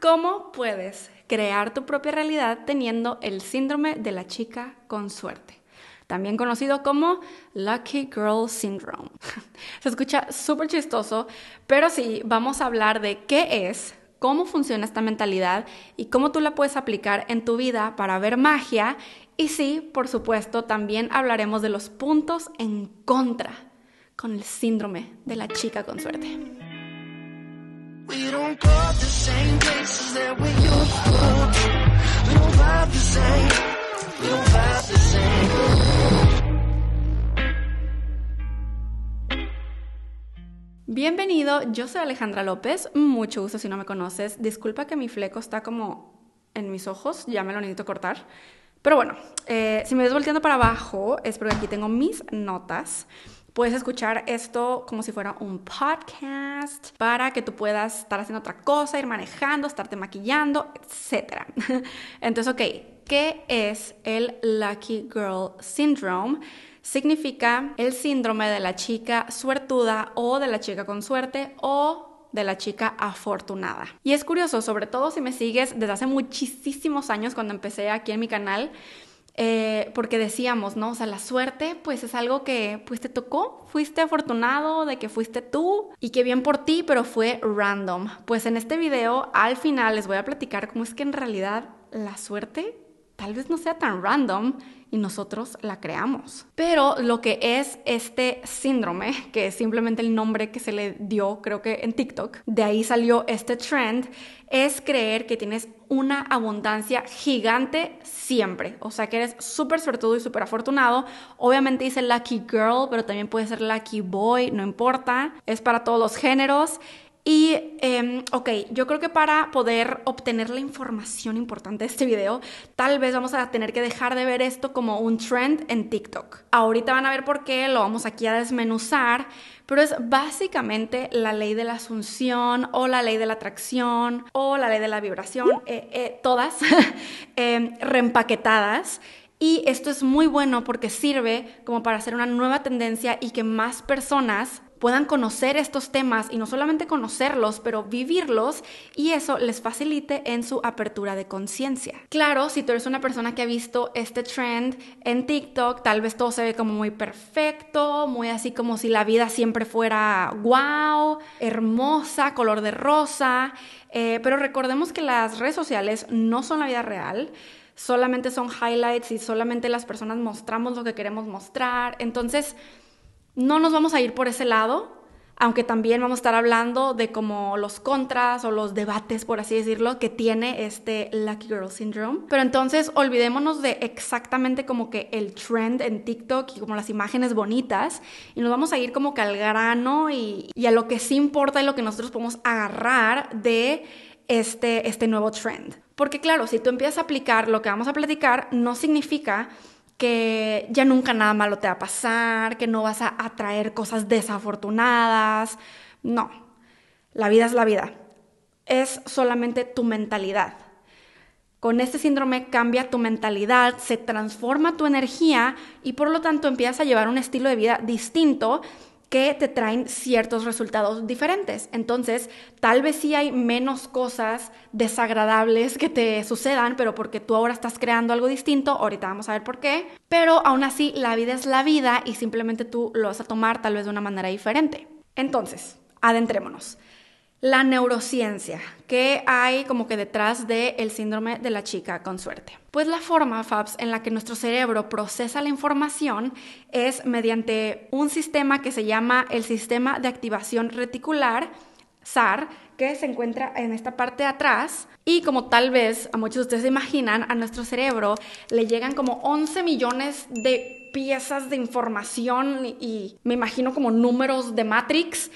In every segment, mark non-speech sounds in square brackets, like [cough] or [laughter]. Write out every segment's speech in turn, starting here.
¿Cómo puedes crear tu propia realidad teniendo el síndrome de la chica con suerte? También conocido como Lucky Girl Syndrome. [laughs] Se escucha súper chistoso, pero sí, vamos a hablar de qué es, cómo funciona esta mentalidad y cómo tú la puedes aplicar en tu vida para ver magia. Y sí, por supuesto, también hablaremos de los puntos en contra con el síndrome de la chica con suerte. Bienvenido, yo soy Alejandra López, mucho gusto si no me conoces, disculpa que mi fleco está como en mis ojos, ya me lo necesito cortar, pero bueno, eh, si me ves volteando para abajo es porque aquí tengo mis notas, Puedes escuchar esto como si fuera un podcast para que tú puedas estar haciendo otra cosa, ir manejando, estarte maquillando, etc. [laughs] Entonces, ok, ¿qué es el Lucky Girl Syndrome? Significa el síndrome de la chica suertuda o de la chica con suerte o de la chica afortunada. Y es curioso, sobre todo si me sigues desde hace muchísimos años cuando empecé aquí en mi canal, eh, porque decíamos, ¿no? O sea, la suerte, pues es algo que, pues te tocó, fuiste afortunado de que fuiste tú y que bien por ti, pero fue random. Pues en este video, al final, les voy a platicar cómo es que en realidad la suerte tal vez no sea tan random y nosotros la creamos. Pero lo que es este síndrome, [laughs] que es simplemente el nombre que se le dio, creo que en TikTok, de ahí salió este trend, es creer que tienes una abundancia gigante siempre. O sea que eres súper suertudo y súper afortunado. Obviamente dice lucky girl, pero también puede ser lucky boy, no importa. Es para todos los géneros y, em, ok, yo creo que para poder obtener la información importante de este video, tal vez vamos a tener que dejar de ver esto como un trend en TikTok. Ahorita van a ver por qué, lo vamos aquí a desmenuzar, pero es básicamente la ley de la asunción o la ley de la atracción o la ley de la vibración, eh, eh, todas [laughs] em, reempaquetadas. Y esto es muy bueno porque sirve como para hacer una nueva tendencia y que más personas puedan conocer estos temas y no solamente conocerlos, pero vivirlos y eso les facilite en su apertura de conciencia. Claro, si tú eres una persona que ha visto este trend en TikTok, tal vez todo se ve como muy perfecto, muy así como si la vida siempre fuera wow, hermosa, color de rosa, eh, pero recordemos que las redes sociales no son la vida real solamente son highlights y solamente las personas mostramos lo que queremos mostrar. Entonces, no nos vamos a ir por ese lado, aunque también vamos a estar hablando de como los contras o los debates, por así decirlo, que tiene este Lucky Girl Syndrome. Pero entonces olvidémonos de exactamente como que el trend en TikTok y como las imágenes bonitas y nos vamos a ir como que al grano y, a lo que sí importa y lo que nosotros podemos agarrar de este, este nuevo trend. Porque claro, si tú empiezas a aplicar lo que vamos a platicar, no significa que ya nunca nada malo te va a pasar, que no vas a atraer cosas desafortunadas. No, la vida es la vida. Es solamente tu mentalidad. Con este síndrome cambia tu mentalidad, se transforma tu energía y por lo tanto empiezas a llevar un estilo de vida distinto que te traen ciertos resultados diferentes. Entonces, tal vez sí hay menos cosas desagradables que te sucedan, pero porque tú ahora estás creando algo distinto, ahorita vamos a ver por qué, pero aún así la vida es la vida y simplemente tú lo vas a tomar tal vez de una manera diferente. Entonces, adentrémonos la neurociencia ¿Qué hay como que detrás del síndrome de la chica con suerte. Pues la forma, Fabs, en la que nuestro cerebro procesa la información es mediante un sistema que se llama el sistema de activación reticular, SAR, que se encuentra en esta parte de atrás. Y como tal vez a muchos de ustedes se imaginan, a nuestro cerebro le llegan como 11 millones de piezas de información y me imagino como números de Matrix.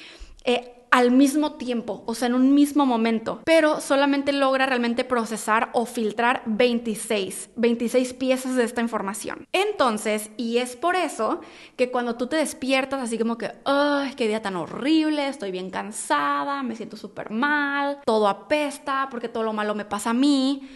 Eh, al mismo tiempo, o sea, en un mismo momento, pero solamente logra realmente procesar o filtrar 26, 26 piezas de esta información. Entonces, y es por eso que cuando tú te despiertas así como que, ¡ay, qué día tan horrible! Estoy bien cansada, me siento súper mal, todo apesta porque todo lo malo me pasa a mí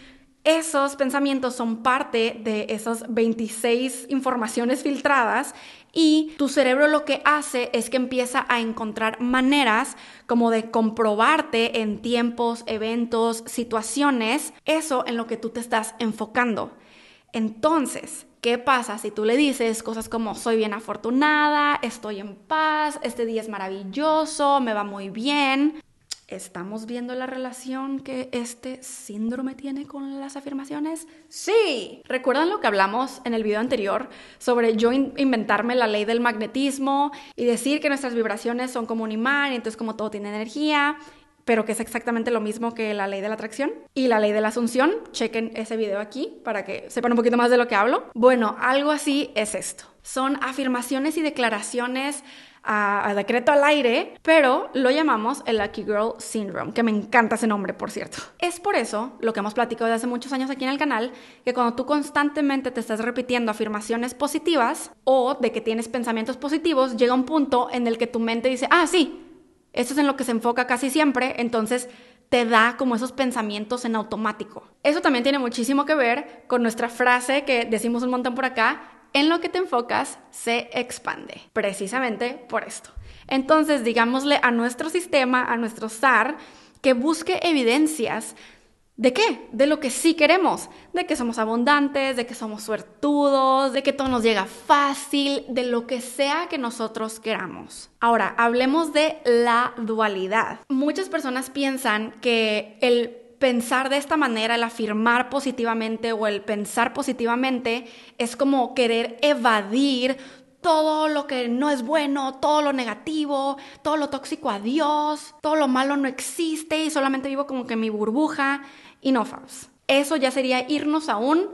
esos pensamientos son parte de esas 26 informaciones filtradas y tu cerebro lo que hace es que empieza a encontrar maneras como de comprobarte en tiempos, eventos, situaciones, eso en lo que tú te estás enfocando. Entonces, ¿qué pasa si tú le dices cosas como soy bien afortunada, estoy en paz, este día es maravilloso, me va muy bien? ¿Estamos viendo la relación que este síndrome tiene con las afirmaciones? Sí. ¿Recuerdan lo que hablamos en el video anterior sobre yo inventarme la ley del magnetismo y decir que nuestras vibraciones son como un imán y entonces como todo tiene energía? pero que es exactamente lo mismo que la ley de la atracción y la ley de la asunción. Chequen ese video aquí para que sepan un poquito más de lo que hablo. Bueno, algo así es esto. Son afirmaciones y declaraciones a, decreto al aire, pero lo llamamos el Lucky Girl Syndrome, que me encanta ese nombre, por cierto. Es por eso lo que hemos platicado de hace muchos años aquí en el canal, que cuando tú constantemente te estás repitiendo afirmaciones positivas o de que tienes pensamientos positivos, llega un punto en el que tu mente dice, ah, sí, esto es en lo que se enfoca casi siempre, entonces te da como esos pensamientos en automático. Eso también tiene muchísimo que ver con nuestra frase que decimos un montón por acá, en lo que te enfocas se expande, precisamente por esto. Entonces, digámosle a nuestro sistema, a nuestro SAR, que busque evidencias ¿De qué? De lo que sí queremos, de que somos abundantes, de que somos suertudos, de que todo nos llega fácil, de lo que sea que nosotros queramos. Ahora, hablemos de la dualidad. Muchas personas piensan que el pensar de esta manera, el afirmar positivamente o el pensar positivamente es como querer evadir todo lo que no es bueno, todo lo negativo, todo lo tóxico a Dios, todo lo malo no existe y solamente vivo como que mi burbuja y no Fabs. Eso ya sería irnos a un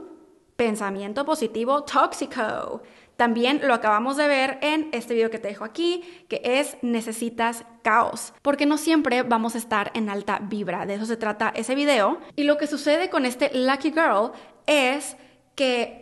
pensamiento positivo tóxico. También lo acabamos de ver en este video que te dejo aquí, que es necesitas caos, porque no siempre vamos a estar en alta vibra, de eso se trata ese video. Y lo que sucede con este Lucky Girl es que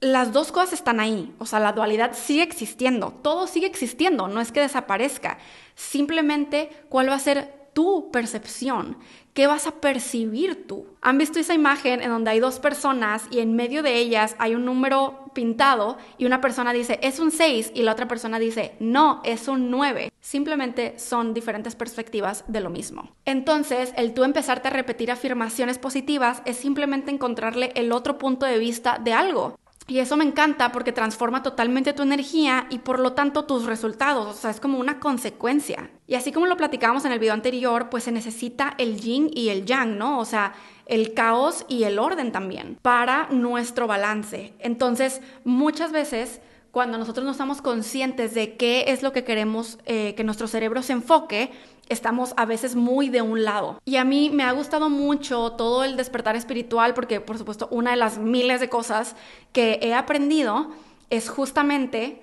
las dos cosas están ahí, o sea, la dualidad sigue existiendo, todo sigue existiendo, no es que desaparezca, simplemente cuál va a ser tu percepción? ¿Qué vas a percibir tú? ¿Han visto esa imagen en donde hay dos personas y en medio de ellas hay un número pintado y una persona dice es un 6 y la otra persona dice no, es un 9? Simplemente son diferentes perspectivas de lo mismo. Entonces, el tú empezarte a repetir afirmaciones positivas es simplemente encontrarle el otro punto de vista de algo. Y eso me encanta porque transforma totalmente tu energía y por lo tanto tus resultados, o sea, es como una consecuencia. Y así como lo platicábamos en el video anterior, pues se necesita el yin y el yang, ¿no? O sea, el caos y el orden también para nuestro balance. Entonces, muchas veces cuando nosotros no estamos conscientes de qué es lo que queremos eh, que nuestro cerebro se enfoque, estamos a veces muy de un lado. Y a mí me ha gustado mucho todo el despertar espiritual porque, por supuesto, una de las miles de cosas que he aprendido es justamente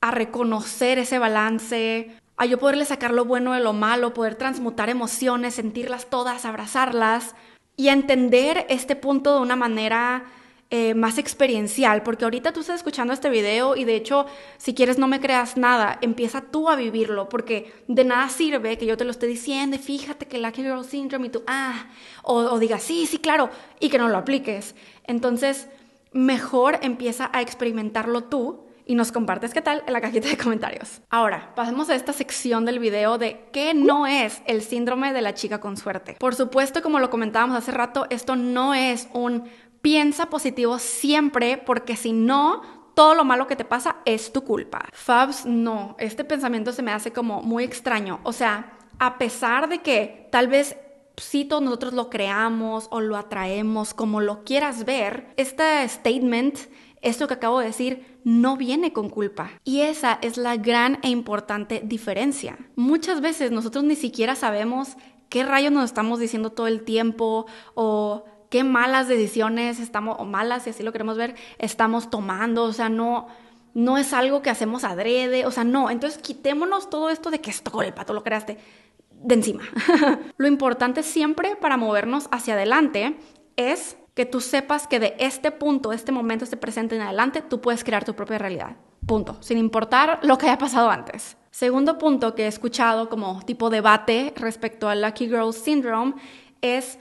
a reconocer ese balance, a yo poderle sacar lo bueno de lo malo, poder transmutar emociones, sentirlas todas, abrazarlas y entender este punto de una manera eh, más experiencial, porque ahorita tú estás escuchando este video y de hecho, si quieres no me creas nada, empieza tú a vivirlo, porque de nada sirve que yo te lo esté diciendo fíjate que el Lucky Girl Syndrome y tú, ah, o, o digas, sí, sí, claro, y que no lo apliques. Entonces, mejor empieza a experimentarlo tú y nos compartes qué tal en la cajita de comentarios. Ahora, pasemos a esta sección del video de qué no es el síndrome de la chica con suerte. Por supuesto, como lo comentábamos hace rato, esto no es un Piensa positivo siempre porque si no, todo lo malo que te pasa es tu culpa. Fabs, no, este pensamiento se me hace como muy extraño. O sea, a pesar de que tal vez si pues, nosotros lo creamos o lo atraemos, como lo quieras ver, este statement, esto que acabo de decir, no viene con culpa. Y esa es la gran e importante diferencia. Muchas veces nosotros ni siquiera sabemos qué rayos nos estamos diciendo todo el tiempo o qué malas decisiones estamos, o malas, si así lo queremos ver, estamos tomando, o sea, no, no es algo que hacemos adrede, o sea, no, entonces quitémonos todo esto de que es tu culpa, tú lo creaste, de encima. [laughs] lo importante siempre para movernos hacia adelante es que tú sepas que de este punto, este momento, este presente en adelante, tú puedes crear tu propia realidad. Punto, sin importar lo que haya pasado antes. Segundo punto que he escuchado como tipo debate respecto al Lucky Girl Syndrome es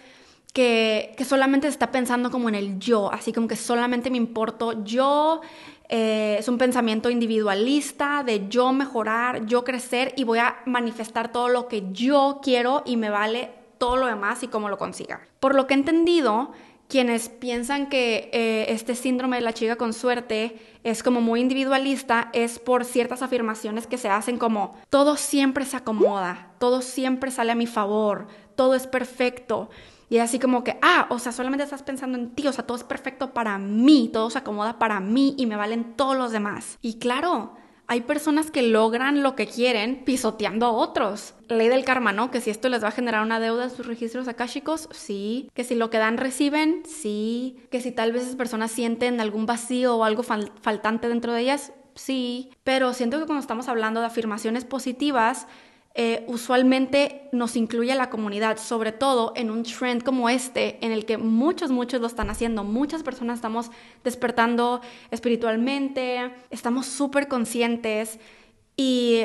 que, solamente solamente está pensando como en el yo, así como que solamente me importo yo, eh, es un pensamiento individualista de yo mejorar, yo crecer y voy a manifestar todo lo que yo quiero y me vale todo lo demás y cómo lo consiga. Por lo que he entendido, quienes piensan que eh, este síndrome de la chica con suerte es como muy individualista es por ciertas afirmaciones que se hacen como todo siempre se acomoda, todo siempre sale a mi favor, todo es perfecto. Y así como que, ah, o sea, solamente estás pensando en ti, o sea, todo es perfecto para mí, todo se acomoda para mí y me valen todos los demás. Y claro, hay personas que logran lo que quieren pisoteando a otros. Ley del karma, ¿no? Que si esto les va a generar una deuda en sus registros akashicos, sí. Que si lo que dan reciben, sí. Que si tal vez esas personas sienten algún vacío o algo faltante dentro de ellas, sí. Pero siento que cuando estamos hablando de afirmaciones positivas, eh, usualmente nos incluye la comunidad, sobre todo en un trend como este, en el que muchos, muchos lo están haciendo, muchas personas estamos despertando espiritualmente, estamos súper conscientes y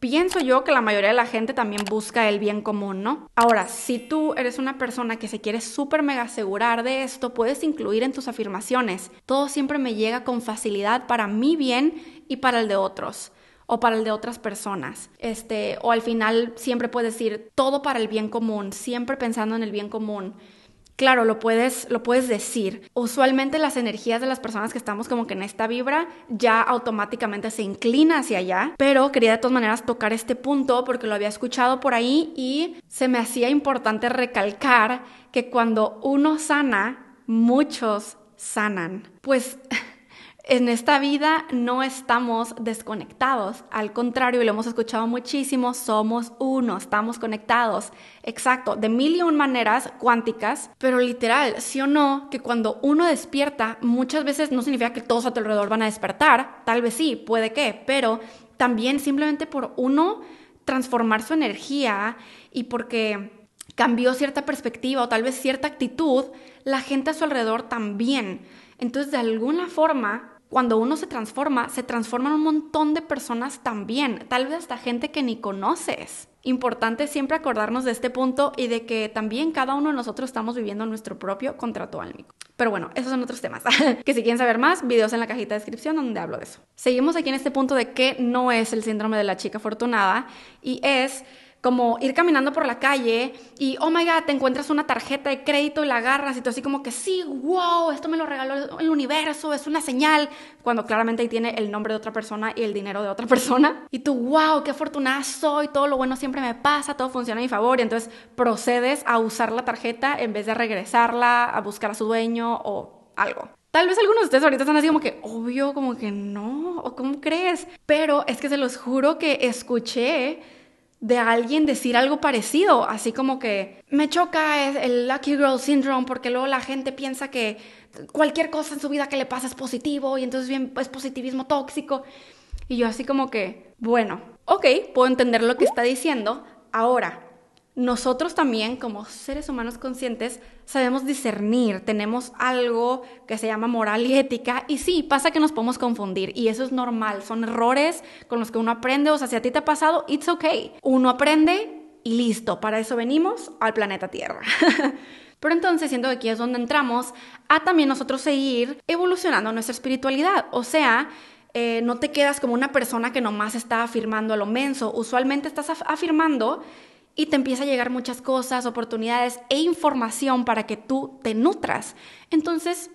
pienso yo que la mayoría de la gente también busca el bien común, ¿no? Ahora, si tú eres una persona que se quiere súper mega asegurar de esto, puedes incluir en tus afirmaciones, todo siempre me llega con facilidad para mi bien y para el de otros o para el de otras personas. Este, o al final siempre puedes decir todo para el bien común, siempre pensando en el bien común. Claro, lo puedes, lo puedes decir. Usualmente las energías de las personas que estamos como que en esta vibra ya automáticamente se inclina hacia allá, pero quería de todas maneras tocar este punto porque lo había escuchado por ahí y se me hacía importante recalcar que cuando uno sana, muchos sanan. Pues [laughs] En esta vida no estamos desconectados, al contrario, y lo hemos escuchado muchísimo, somos uno, estamos conectados, exacto, de mil y un maneras cuánticas, pero literal, sí o no, que cuando uno despierta, muchas veces no significa que todos a tu alrededor van a despertar, tal vez sí, puede que, pero también simplemente por uno transformar su energía y porque cambió cierta perspectiva o tal vez cierta actitud, la gente a su alrededor también. Entonces, de alguna forma, cuando uno se transforma, se transforman un montón de personas también, tal vez hasta gente que ni conoces. Importante siempre acordarnos de este punto y de que también cada uno de nosotros estamos viviendo nuestro propio contrato álmico. Pero bueno, esos son otros temas. [laughs] que si quieren saber más, videos en la cajita de descripción donde hablo de eso. Seguimos aquí en este punto de qué no es el síndrome de la chica afortunada y es como ir caminando por la calle y, oh my god, te encuentras una tarjeta de crédito y la agarras y tú así como que, sí, wow, esto me lo regaló el universo, es una señal, cuando claramente ahí tiene el nombre de otra persona y el dinero de otra [laughs] persona. Y tú, wow, qué afortunada soy, todo lo bueno siempre me pasa, todo funciona a mi favor. Y entonces procedes a usar la tarjeta en vez de regresarla, a buscar a su dueño o algo. Tal vez algunos de ustedes ahorita están así como que, obvio, como que no, o cómo crees. Pero es que se los juro que escuché de alguien decir algo parecido, así como que me choca el Lucky Girl Syndrome porque luego la gente piensa que cualquier cosa en su vida que le pasa es positivo y entonces bien es positivismo tóxico. Y yo así como que, bueno, ok, puedo entender lo que está diciendo. Ahora, nosotros también, como seres humanos conscientes, sabemos discernir, tenemos algo que se llama moral y ética, y sí, pasa que nos podemos confundir, y eso es normal, son errores con los que uno aprende, o sea, si a ti te ha pasado, it's okay, uno aprende y listo, para eso venimos al planeta Tierra. [laughs] Pero entonces siento que aquí es donde entramos a también nosotros seguir evolucionando nuestra espiritualidad, o sea, eh, no te quedas como una persona que nomás está afirmando a lo menso, usualmente estás afirmando y te empieza a llegar muchas cosas, oportunidades e información para que tú te nutras. Entonces,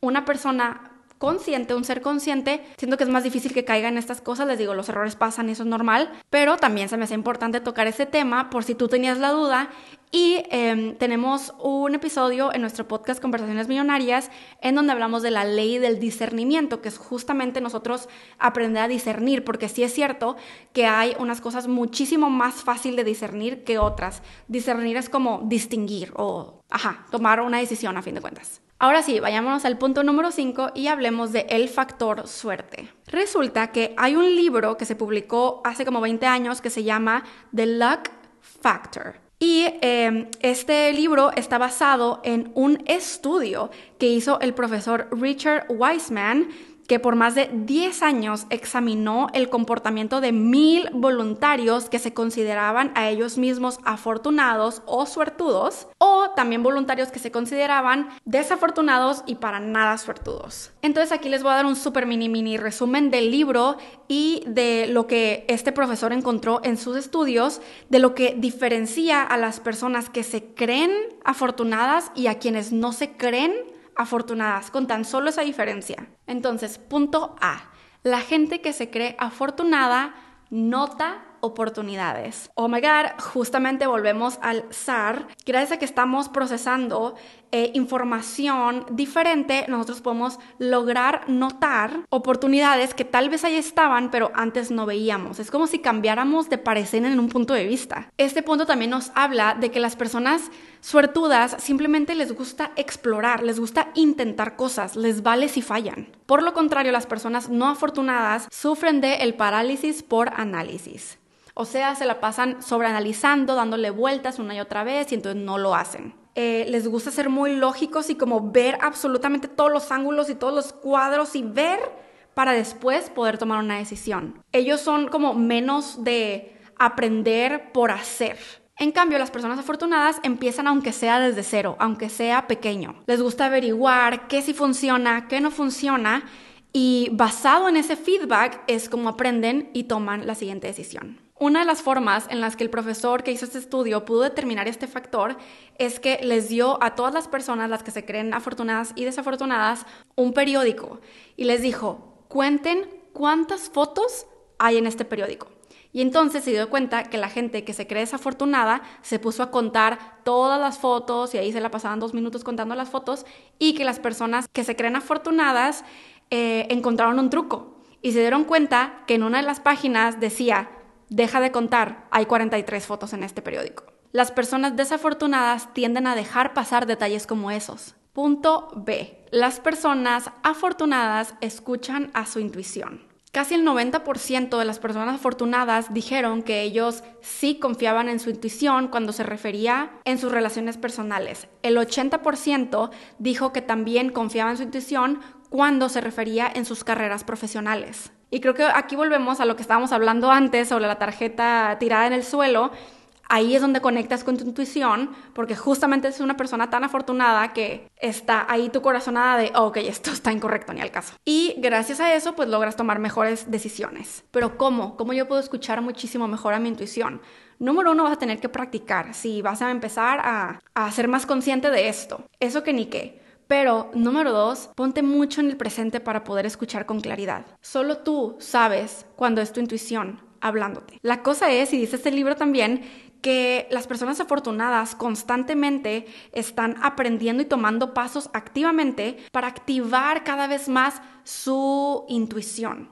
una persona consciente, un ser consciente, siento que es más difícil que caiga en estas cosas, les digo, los errores pasan, y eso es normal, pero también se me hace importante tocar ese tema por si tú tenías la duda y em, tenemos un episodio en nuestro podcast Conversaciones Millonarias en donde hablamos de la ley del discernimiento, que es justamente nosotros aprender a discernir, porque sí es cierto que hay unas cosas muchísimo más fácil de discernir que otras. Discernir es como distinguir o, ajá, tomar una decisión a fin de cuentas. Ahora sí, vayámonos al punto número 5 y hablemos de el factor suerte. Resulta que hay un libro que se publicó hace como 20 años que se llama The Luck Factor. Y em, este libro está basado en un estudio que hizo el profesor Richard Wiseman que por más de 10 años examinó el comportamiento de mil voluntarios que se consideraban a ellos mismos afortunados o suertudos, o también voluntarios que se consideraban desafortunados y para nada suertudos. Entonces aquí les voy a dar un súper mini mini resumen del libro y de lo que este profesor encontró en sus estudios, de lo que diferencia a las personas que se creen afortunadas y a quienes no se creen afortunadas, con tan solo esa diferencia. Entonces, punto A, la gente que se cree afortunada nota oportunidades. Oh my God, justamente volvemos al SAR. Gracias a que estamos procesando eh, información diferente, nosotros podemos lograr notar oportunidades que tal vez ahí estaban, pero antes no veíamos. Es como si cambiáramos de parecer en un punto de vista. Este punto también nos habla de que las personas suertudas simplemente les gusta explorar, les gusta intentar cosas, les vale si fallan. Por lo contrario, las personas no afortunadas sufren de el parálisis por análisis. O sea, se la pasan sobreanalizando, dándole vueltas una y otra vez y entonces no lo hacen. Eh, les gusta ser muy lógicos y como ver absolutamente todos los ángulos y todos los cuadros y ver para después poder tomar una decisión. Ellos son como menos de aprender por hacer en cambio, las personas afortunadas empiezan aunque sea desde cero, aunque sea pequeño. Les gusta averiguar qué sí funciona, qué no funciona y basado en ese feedback es como aprenden y toman la siguiente decisión. Una de las formas en las que el profesor que hizo este estudio pudo determinar este factor es que les dio a todas las personas, las que se creen afortunadas y desafortunadas, un periódico y les dijo, cuenten cuántas fotos hay en este periódico. Y entonces se dio cuenta que la gente que se cree desafortunada se puso a contar todas las fotos y ahí se la pasaban dos minutos contando las fotos y que las personas que se creen afortunadas eh, encontraron un truco y se dieron cuenta que en una de las páginas decía, deja de contar, hay 43 fotos en este periódico. Las personas desafortunadas tienden a dejar pasar detalles como esos. Punto B. Las personas afortunadas escuchan a su intuición. Casi el 90% de las personas afortunadas dijeron que ellos sí confiaban en su intuición cuando se refería en sus relaciones personales. El 80% dijo que también confiaba en su intuición cuando se refería en sus carreras profesionales. Y creo que aquí volvemos a lo que estábamos hablando antes sobre la tarjeta tirada en el suelo ahí es donde conectas con tu intuición, porque justamente es una persona tan afortunada que está ahí tu corazonada de, oh, ok, esto está incorrecto, ni al caso. Y gracias a eso, pues logras tomar mejores decisiones. Pero ¿cómo? ¿Cómo yo puedo escuchar muchísimo mejor a mi intuición? Número uno, vas a tener que practicar, si vas a empezar a, a ser más consciente de esto. Eso que ni qué. Pero, número dos, ponte mucho en el presente para poder escuchar con claridad. Solo tú sabes cuando es tu intuición hablándote. La cosa es, y dice este libro también, que las personas afortunadas constantemente están aprendiendo y tomando pasos activamente para activar cada vez más su intuición.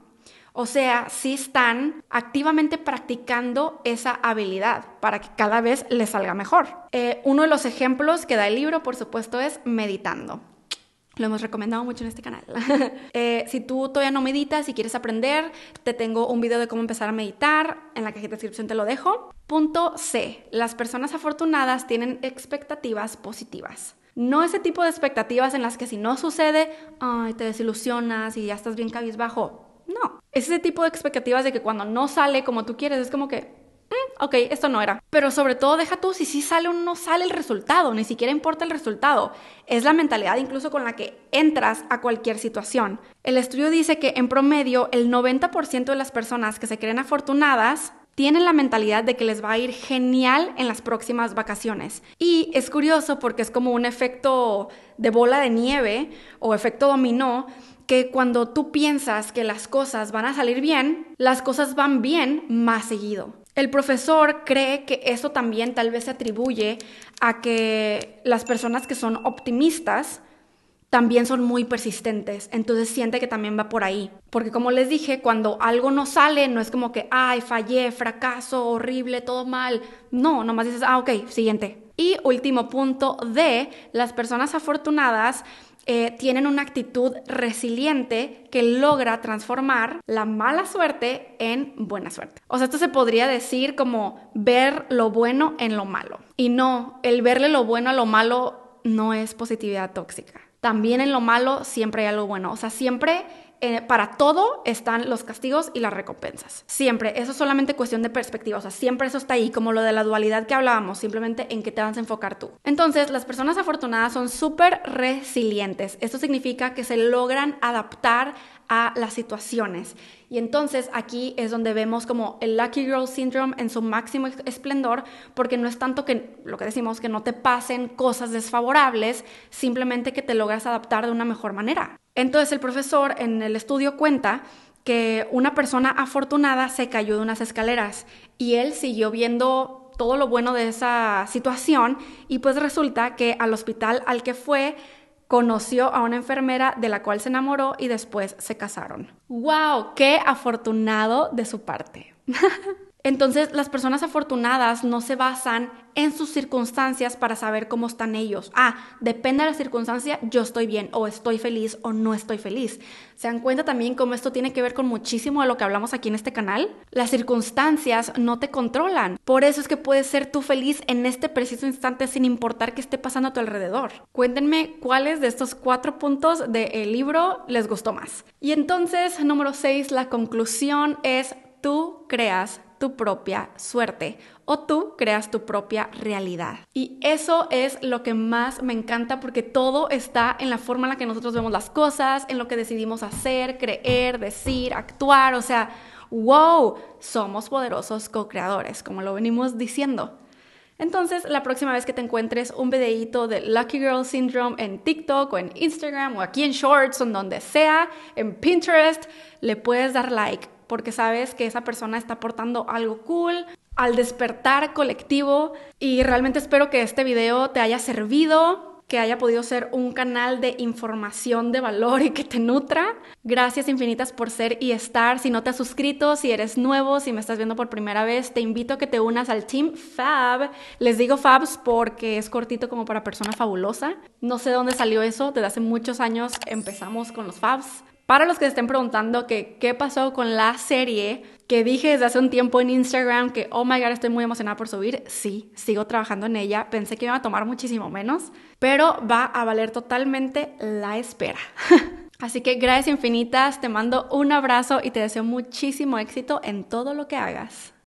O sea, sí están activamente practicando esa habilidad para que cada vez les salga mejor. Eh, uno de los ejemplos que da el libro, por supuesto, es meditando lo hemos recomendado mucho en este canal. [laughs] Eh, si tú todavía no meditas y quieres aprender, te tengo un video de cómo empezar a meditar, en la cajita de descripción te lo dejo. Punto C. Las personas afortunadas tienen expectativas positivas. No ese tipo de expectativas en las que si no sucede, ay, te desilusionas y ya estás bien cabizbajo. No. Es ese tipo de expectativas de que cuando no sale como tú quieres, es como que, Mm, ok, esto no era. Pero sobre todo deja tú si sí sale o no sale el resultado, ni siquiera importa el resultado. Es la mentalidad incluso con la que entras a cualquier situación. El estudio dice que en promedio el 90% de las personas que se creen afortunadas tienen la mentalidad de que les va a ir genial en las próximas vacaciones. Y es curioso porque es como un efecto de bola de nieve o efecto dominó que cuando tú piensas que las cosas van a salir bien, las cosas van bien más seguido. El profesor cree que eso también tal vez se atribuye a que las personas que son optimistas también son muy persistentes, entonces siente que también va por ahí. Porque como les dije, cuando algo no sale, no es como que, ay, fallé, fracaso, horrible, todo mal. No, nomás dices, ah, ok, siguiente. Y último punto de las personas afortunadas eh, tienen una actitud resiliente que logra transformar la mala suerte en buena suerte. O sea, esto se podría decir como ver lo bueno en lo malo. Y no, el verle lo bueno a lo malo no es positividad tóxica. También en lo malo siempre hay algo bueno. O sea, siempre eh, para todo están los castigos y las recompensas. Siempre, eso es solamente cuestión de perspectiva, o sea, siempre eso está ahí, como lo de la dualidad que hablábamos, simplemente en qué te vas a enfocar tú. Entonces, las personas afortunadas son súper resilientes. Esto significa que se logran adaptar a las situaciones. Y entonces aquí es donde vemos como el Lucky Girl Syndrome en su máximo esplendor, porque no es tanto que lo que decimos que no te pasen cosas desfavorables, simplemente que te logras adaptar de una mejor manera. Entonces el profesor en el estudio cuenta que una persona afortunada se cayó de unas escaleras y él siguió viendo todo lo bueno de esa situación y pues resulta que al hospital al que fue conoció a una enfermera de la cual se enamoró y después se casaron. ¡Wow! ¡Qué afortunado de su parte! [laughs] Entonces, las personas afortunadas no se basan en sus circunstancias para saber cómo están ellos. Ah, depende de la circunstancia, yo estoy bien o estoy feliz o no estoy feliz. Se dan cuenta también cómo esto tiene que ver con muchísimo de lo que hablamos aquí en este canal. Las circunstancias no te controlan. Por eso es que puedes ser tú feliz en este preciso instante sin importar qué esté pasando a tu alrededor. Cuéntenme cuáles de estos cuatro puntos del libro les gustó más. Y entonces, número 6, la conclusión es tú creas tu propia suerte o tú creas tu propia realidad. Y eso es lo que más me encanta porque todo está en la forma en la que nosotros vemos las cosas, en lo que decidimos hacer, creer, decir, actuar, o sea, wow, somos poderosos co-creadores, como lo venimos diciendo. Entonces, la próxima vez que te encuentres un videíto de Lucky Girl Syndrome en TikTok o en Instagram o aquí en Shorts o en donde sea, en Pinterest, le puedes dar like porque sabes que esa persona está aportando algo cool al despertar colectivo y realmente espero que este video te haya servido, que haya podido ser un canal de información de valor y que te nutra. Gracias infinitas por ser y estar. Si no te has suscrito, si eres nuevo, si me estás viendo por primera vez, te invito a que te unas al Team Fab. Les digo Fabs porque es cortito como para persona fabulosa. No sé dónde salió eso, desde hace muchos años empezamos con los Fabs, para los que estén preguntando qué pasó con la serie que dije desde hace un tiempo en Instagram que, oh my god, estoy muy emocionada por subir, sí, sigo trabajando en ella, pensé que iba a tomar muchísimo menos, pero va a valer totalmente la espera. [laughs] Así que gracias infinitas, te mando un abrazo y te deseo muchísimo éxito en todo lo que hagas.